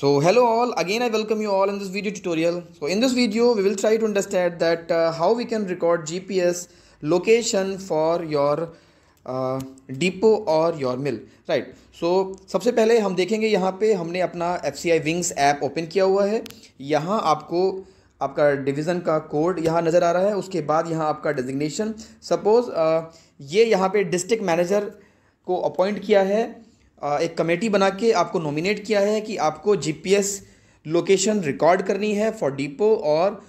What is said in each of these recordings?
so hello all again i welcome you all in this video tutorial so in this video we will try to understand that uh, how we can record gps location for your uh, depot or your mill right so sabse pehle hum dekhenge yahan pe humne apna fci wings app open kiya hua hai yahan aapko aapka division ka code yahan nazar aa raha hai uske baad yahan aapka designation suppose uh, ye yahan pe district manager को appoint किया है एक committee बना के आपको nominate किया है कि आपको जीपीएस लोकेशन रिकॉर्ड करनी है फॉर डिपो और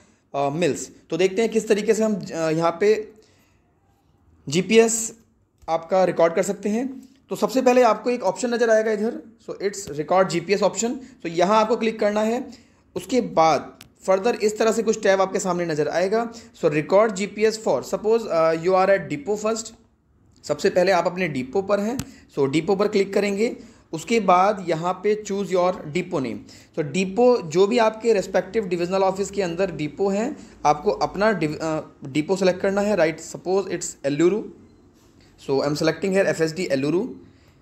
मिल्स तो देखते हैं किस तरीके से हम यहाँ पे जीपीएस आपका रिकॉर्ड कर सकते हैं तो सबसे पहले आपको एक ऑप्शन नज़र आएगा इधर so it's record GPS option so यहाँ आपको क्लिक करना है उसके बाद फर्दर इस तरह से कुछ टैब आपके सामने नज़र आएगा so record GPS for suppose you are at depot first सबसे पहले आप अपने डिपो पर हैं सो so, डिपो पर क्लिक करेंगे उसके बाद यहाँ पे चूज़ योर डिपो नेम तो डिपो जो भी आपके रेस्पेक्टिव डिविजनल ऑफिस के अंदर डिपो हैं आपको अपना डिपो सेलेक्ट करना है right suppose it's Eluru so I am selecting here F S D Eluru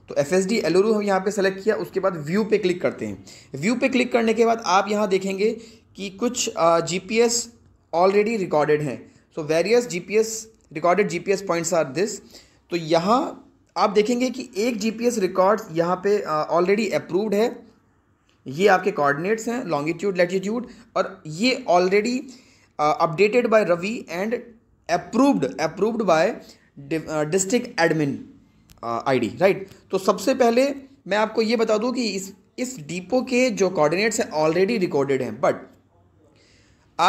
तो एफ एस डी एलुरु हम यहाँ पे सेलेक्ट किया उसके बाद व्यू पे क्लिक करते हैं व्यू पे क्लिक करने के बाद आप यहाँ देखेंगे कि कुछ G P S already recorded हैं so various G P S recorded G P S points are this तो यहाँ आप देखेंगे कि एक जीपीएस रिकॉर्ड यहाँ पे ऑलरेडी अप्रूव्ड है ये आपके कोऑर्डिनेट्स हैं लॉन्गिट्यूड लैटिट्यूड और ये already updated by Ravi and approved approved by district admin ID right तो सबसे पहले मैं आपको ये बता दूं कि इस इस डिपो के जो कोऑर्डिनेट्स हैं ऑलरेडी रिकॉर्डेड हैं बट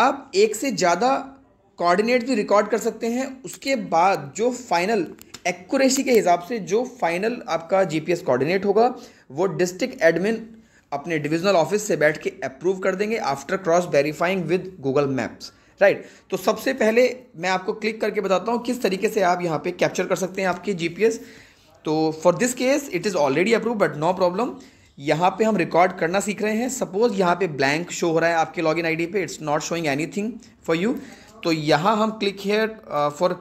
आप एक से ज़्यादा कोऑर्डिनेट भी रिकॉर्ड कर सकते हैं उसके बाद जो फाइनल एक्यूरेसी के हिसाब से जो फाइनल आपका जीपीएस कोऑर्डिनेट होगा वो डिस्ट्रिक्ट एडमिन अपने डिविजनल ऑफिस से बैठ के अप्रूव कर देंगे after cross verifying with Google Maps right तो सबसे पहले मैं आपको क्लिक करके बताता हूँ किस तरीके से आप यहाँ पे कैप्चर कर सकते हैं आपके जीपीएस तो for this case it is already approve but no problem यहाँ पे हम रिकॉर्ड करना सीख रहे हैं सपोज यहाँ पे ब्लैंक शो हो रहा है आपके लॉगिन आईडी पे it's not showing anything for you तो यहाँ हम click here for uh,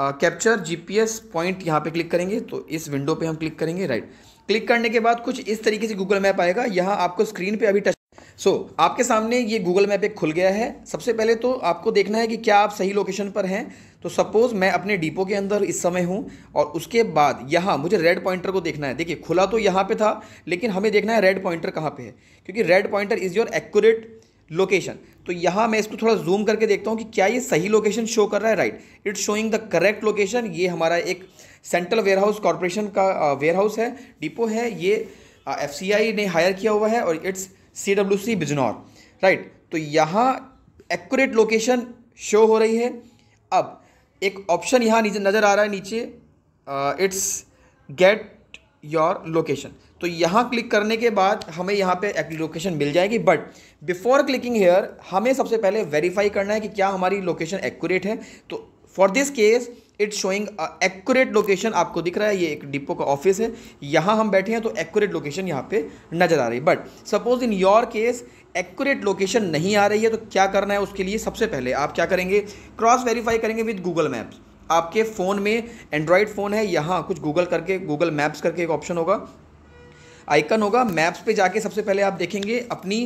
capture GPS point यहाँ पे क्लिक करेंगे तो इस विंडो पे हम क्लिक करेंगे राइट क्लिक करने के बाद कुछ इस तरीके से गूगल मैप आएगा यहाँ आपको स्क्रीन पे अभी टच सो so, आपके सामने ये गूगल मैप एक खुल गया है सबसे पहले तो आपको देखना है कि क्या आप सही लोकेशन पर हैं तो सपोज़ मैं अपने डिपो के अंदर इस समय हूँ और उसके बाद यहाँ मुझे रेड पॉइंटर को देखना है देखिए खुला तो यहाँ पे था लेकिन हमें देखना है रेड पॉइंटर कहाँ पे है क्योंकि red pointer is your accurate location तो यहाँ मैं इसको थोड़ा जूम करके देखता हूँ कि क्या ये सही लोकेशन शो कर रहा है right it's showing the correct location ये हमारा एक सेंट्रल वेयरहाउस कॉरपोरेशन का वेयरहाउस uh, है डिपो है ये एफ uh, ने हायर किया हुआ है और it's C W C Bijnor right तो यहाँ एक्यूरेट लोकेशन शो हो रही है अब एक ऑप्शन यहाँ नीचे नज़र आ रहा है नीचे it's uh, get your location तो यहाँ क्लिक करने के बाद हमें यहाँ पे लोकेशन मिल जाएगी बट बिफोर क्लिकिंग हेयर हमें सबसे पहले वेरीफाई करना है कि क्या हमारी लोकेशन एक्यूरेट है तो for this case it's showing accurate location आपको दिख रहा है ये एक डिपो का ऑफिस है यहाँ हम बैठे हैं तो एक्यूरेट लोकेशन यहाँ पे नज़र आ रही है but suppose in your case accurate location नहीं आ रही है तो क्या करना है उसके लिए सबसे पहले आप क्या करेंगे क्रॉस वेरीफाई करेंगे विद गूगल मैप्स आपके फ़ोन में एंड्रॉयड फ़ोन है यहाँ कुछ गूगल करके गूगल मैप्स करके एक ऑप्शन होगा आइकन होगा मैप्स पे जाके सबसे पहले आप देखेंगे अपनी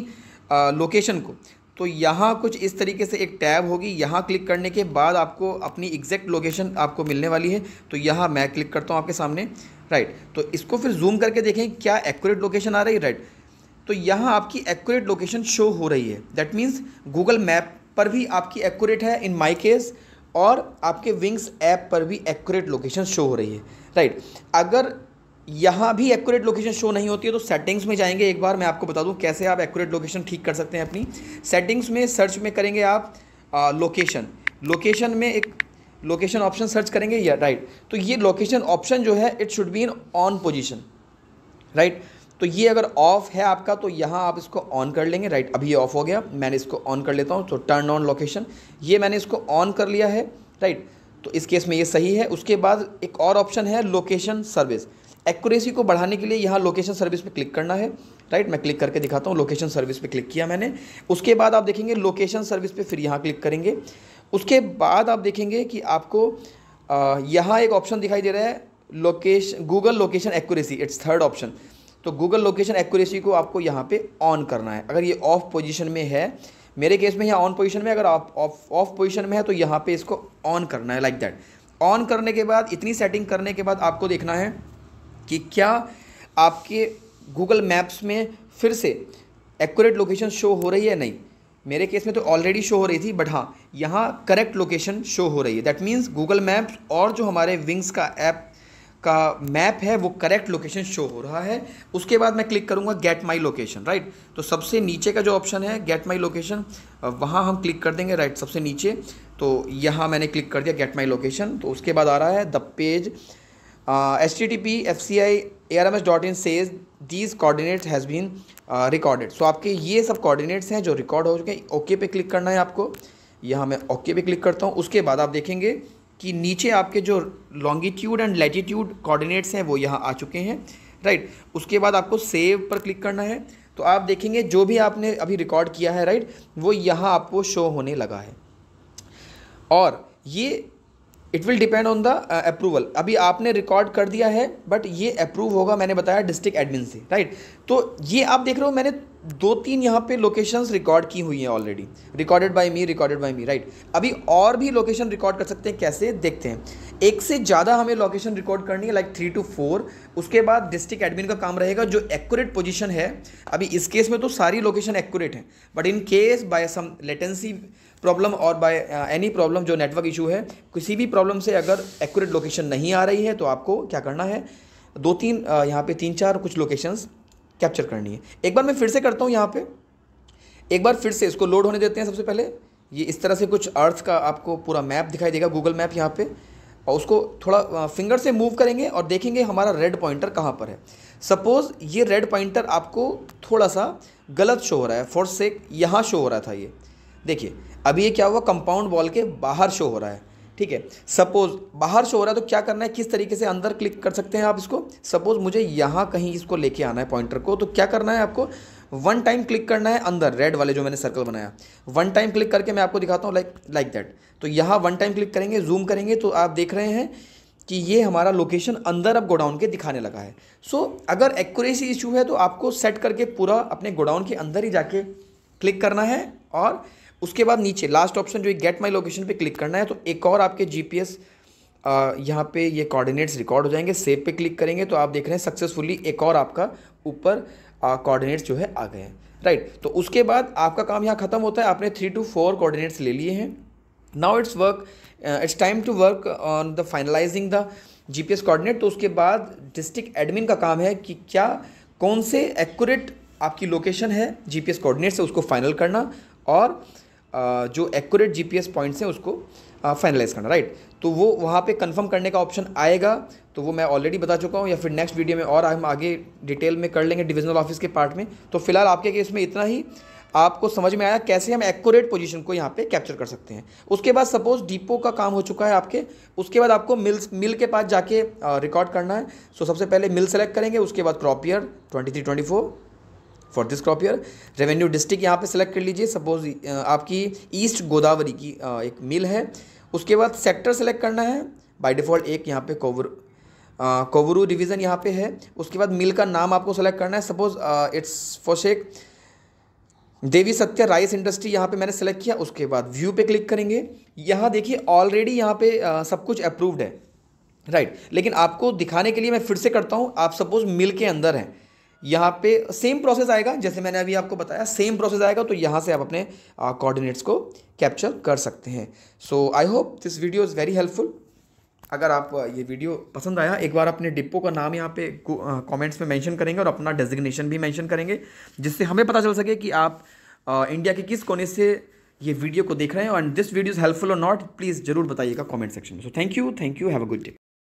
लोकेशन को तो यहाँ कुछ इस तरीके से एक टैब होगी यहाँ क्लिक करने के बाद आपको अपनी एग्जैक्ट लोकेशन आपको मिलने वाली है तो यहाँ मैं क्लिक करता हूँ आपके सामने राइट तो इसको फिर जूम करके देखें क्या एक्यूरेट लोकेशन आ रही है राइट तो यहाँ आपकी एक्यूरेट लोकेशन शो हो रही है दैट मीन्स गूगल मैप पर भी आपकी एक्यूरेट है इन माई केस और आपके विंग्स ऐप पर भी एक्यूरेट लोकेशन शो हो रही है राइट अगर यहाँ भी एक्यूरेट लोकेशन शो नहीं होती है तो सेटिंग्स में जाएंगे एक बार मैं आपको बता दूँ कैसे आप एक्यूरेट लोकेशन ठीक कर सकते हैं अपनी सेटिंग्स में सर्च में करेंगे आप लोकेशन लोकेशन में एक लोकेशन ऑप्शन सर्च करेंगे या राइट तो ये लोकेशन ऑप्शन जो है it should be in on position right तो ये अगर ऑफ है आपका तो यहाँ आप इसको ऑन कर लेंगे राइट अभी ये ऑफ हो गया मैंने इसको ऑन कर लेता हूँ तो टर्न ऑन लोकेशन ये मैंने इसको ऑन कर लिया है राइट तो इस केस में ये सही है उसके बाद एक और ऑप्शन है लोकेशन सर्विस एक्यूरेसी को बढ़ाने के लिए यहाँ लोकेशन सर्विस पे क्लिक करना है राइट मैं क्लिक करके दिखाता हूँ लोकेशन सर्विस पे क्लिक किया मैंने उसके बाद आप देखेंगे लोकेशन सर्विस पे फिर यहाँ क्लिक करेंगे उसके बाद आप देखेंगे कि आपको यहाँ एक ऑप्शन दिखाई दे रहा है location Google location accuracy it's third option तो गूगल लोकेशन एक्यूरेसी को आपको यहाँ पे ऑन करना है अगर ये ऑफ पोजीशन में है मेरे केस में यहाँ ऑन पोजीशन में अगर आप ऑफ ऑफ पोजीशन में है तो यहाँ पे इसको ऑन करना है लाइक दैट ऑन करने के बाद इतनी सेटिंग करने के बाद आपको देखना है कि क्या आपके गूगल मैप्स में फिर से एक्यूरेट लोकेशन शो हो रही है नहीं मेरे केस में तो ऑलरेडी शो हो रही थी बट हाँ यहाँ करेक्ट लोकेशन शो हो रही है दैट मीन्स गूगल मैप्स और जो हमारे विंग्स का ऐप का मैप है वो करेक्ट लोकेशन शो हो रहा है उसके बाद मैं क्लिक करूँगा गेट माई लोकेशन राइट तो सबसे नीचे का जो ऑप्शन है गेट माई लोकेशन वहाँ हम क्लिक कर देंगे राइट right, सबसे नीचे तो यहाँ मैंने क्लिक कर दिया गेट माई लोकेशन तो उसके बाद आ रहा है the page H T T P F C I A R M S dot in says these coordinates has been recorded so आपके ये सब कॉर्डिनेट्स हैं जो रिकॉर्ड हो चुके हैं ओके पे क्लिक करना है आपको यहाँ मैं ओके पे क्लिक करता हूँ उसके बाद आप देखेंगे कि नीचे आपके जो लॉन्गिट्यूड एंड लेटीट्यूड कोऑर्डिनेट्स हैं वो यहाँ आ चुके हैं राइट उसके बाद आपको सेव पर क्लिक करना है तो आप देखेंगे जो भी आपने अभी रिकॉर्ड किया है राइट वो यहाँ आपको शो होने लगा है और ये it will depend on the approval अभी आपने रिकॉर्ड कर दिया है बट ये अप्रूव होगा मैंने बताया डिस्ट्रिक्ट एडमिन से राइट तो ये आप देख रहे हो मैंने दो तीन यहाँ पे लोकेशंस रिकॉर्ड की हुई हैं already recorded by me recorded by me right अभी और भी लोकेशन रिकॉर्ड कर सकते हैं कैसे देखते हैं एक से ज़्यादा हमें लोकेशन रिकॉर्ड करनी है लाइक थ्री टू फोर उसके बाद डिस्ट्रिक्ट एडमिन का काम रहेगा जो एक्यूरेट पोजिशन है अभी इस केस में तो सारी लोकेशन एक्यूरेट है but in case by some latency problem और बाय एनी प्रॉब्लम जो नेटवर्क इशू है किसी भी प्रॉब्लम से अगर एक्यूरेट लोकेशन नहीं आ रही है तो आपको क्या करना है दो तीन uh, यहाँ पे तीन चार कुछ लोकेशंस कैप्चर करनी है एक बार मैं फिर से करता हूँ यहाँ पे एक बार फिर से इसको लोड होने देते हैं सबसे पहले ये इस तरह से कुछ अर्थ का आपको पूरा मैप दिखाई देगा गूगल मैप यहाँ पे और उसको थोड़ा फिंगर से मूव करेंगे और देखेंगे हमारा रेड पॉइंटर कहाँ पर है सपोज़ ये रेड पॉइंटर आपको थोड़ा सा गलत शो हो रहा है फॉर सेक यहाँ शो हो रहा था ये देखिए अभी ये क्या हुआ कंपाउंड बॉल के बाहर शो हो रहा है ठीक है सपोज़ बाहर शो हो रहा है तो क्या करना है किस तरीके से अंदर क्लिक कर सकते हैं आप इसको सपोज़ मुझे यहाँ कहीं इसको लेके आना है पॉइंटर को तो क्या करना है आपको वन टाइम क्लिक करना है अंदर रेड वाले जो मैंने सर्कल बनाया वन टाइम क्लिक करके मैं आपको दिखाता हूँ लाइक लाइक दैट तो यहाँ वन टाइम क्लिक करेंगे जूम करेंगे तो आप देख रहे हैं कि ये हमारा लोकेशन अंदर अब गोडाउन के दिखाने लगा है सो so, अगर एक्यूरेसी इशू है तो आपको सेट करके पूरा अपने गोडाउन के अंदर ही जाके क्लिक करना है और उसके बाद नीचे लास्ट ऑप्शन जो है गेट माई लोकेशन पे क्लिक करना है तो एक और आपके जी पी एस यहाँ पे ये कोऑर्डिनेट्स रिकॉर्ड हो जाएंगे सेव पे क्लिक करेंगे तो आप देख रहे हैं सक्सेसफुली एक और आपका ऊपर कोऑर्डिनेट्स जो है आ गए हैं राइट तो उसके बाद आपका काम यहाँ ख़त्म होता है आपने थ्री टू फोर कोऑर्डिनेट्स ले लिए हैं now it's work it's time to work on the finalising the G P S coordinate तो उसके बाद डिस्ट्रिक्ट एडमिन का काम है कि क्या कौन से एक्यूरेट आपकी लोकेशन है जी पी एस कोऑर्डिनेट से उसको फाइनल करना और जो एक्यूरेट जी पॉइंट्स हैं उसको फाइनलाइज करना राइट तो वो वहाँ पे कंफर्म करने का ऑप्शन आएगा तो वो मैं ऑलरेडी बता चुका हूँ या फिर नेक्स्ट वीडियो में और हम आगे डिटेल में कर लेंगे डिविजनल ऑफिस के पार्ट में तो फिलहाल आपके केस में इतना ही आपको समझ में आया कैसे हम एक्यूरेट पोजीशन को यहाँ पे कैप्चर कर सकते हैं उसके बाद सपोज डिपो का काम हो चुका है आपके उसके बाद आपको मिल मिल के पास जाके रिकॉर्ड करना है सो सबसे पहले मिल सेलेक्ट करेंगे उसके बाद crop year twenty three twenty four for this crop year revenue district यहाँ पे सेलेक्ट कर लीजिए सपोज आपकी ईस्ट गोदावरी की एक मिल है उसके बाद सेक्टर सेलेक्ट करना है बाय डिफ़ॉल्ट एक यहाँ पे कोवर कोवरू डिवीज़न यहाँ पे है उसके बाद मिल का नाम आपको सेलेक्ट करना है सपोज इट्स फोशेक देवी सत्या राइस इंडस्ट्री यहाँ पे मैंने सेलेक्ट किया उसके बाद व्यू पे क्लिक करेंगे यहाँ देखिए ऑलरेडी यहाँ पे आ, सब कुछ अप्रूव्ड है राइट right. लेकिन आपको दिखाने के लिए मैं फिर से करता हूँ आप सपोज मिल के अंदर हैं यहाँ पे सेम प्रोसेस आएगा जैसे मैंने अभी आपको बताया सेम प्रोसेस आएगा तो यहाँ से आप अपने कोऑर्डिनेट्स को कैप्चर कर सकते हैं so I hope this video is very helpful अगर आप ये वीडियो पसंद आया एक बार अपने डिपो का नाम यहाँ पे कमेंट्स में मेंशन करेंगे और अपना डेजिग्नेशन भी मेंशन करेंगे जिससे हमें पता चल सके कि आप आ, इंडिया के किस कोने से ये वीडियो को देख रहे हैं and this video is helpful और नॉट प्लीज़ जरूर बताइएगा कमेंट सेक्शन में so thank you thank you have a good day